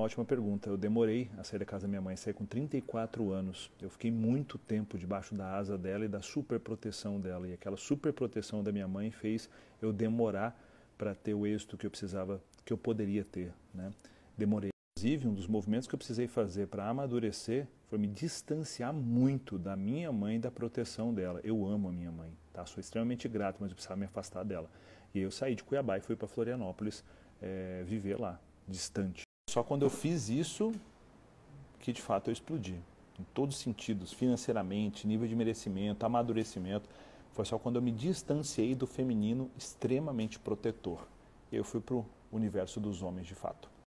Uma ótima pergunta. Eu demorei a sair da casa da minha mãe, saí com 34 anos. Eu fiquei muito tempo debaixo da asa dela e da super proteção dela. E aquela super proteção da minha mãe fez eu demorar para ter o êxito que eu precisava, que eu poderia ter. Né? Demorei. Inclusive, um dos movimentos que eu precisei fazer para amadurecer foi me distanciar muito da minha mãe e da proteção dela. Eu amo a minha mãe, tá? Sou extremamente grato, mas eu precisava me afastar dela. E aí eu saí de Cuiabá e fui para Florianópolis é, viver lá, distante. Só quando eu fiz isso que de fato eu explodi. Em todos os sentidos, financeiramente, nível de merecimento, amadurecimento. Foi só quando eu me distanciei do feminino extremamente protetor. Eu fui para o universo dos homens de fato.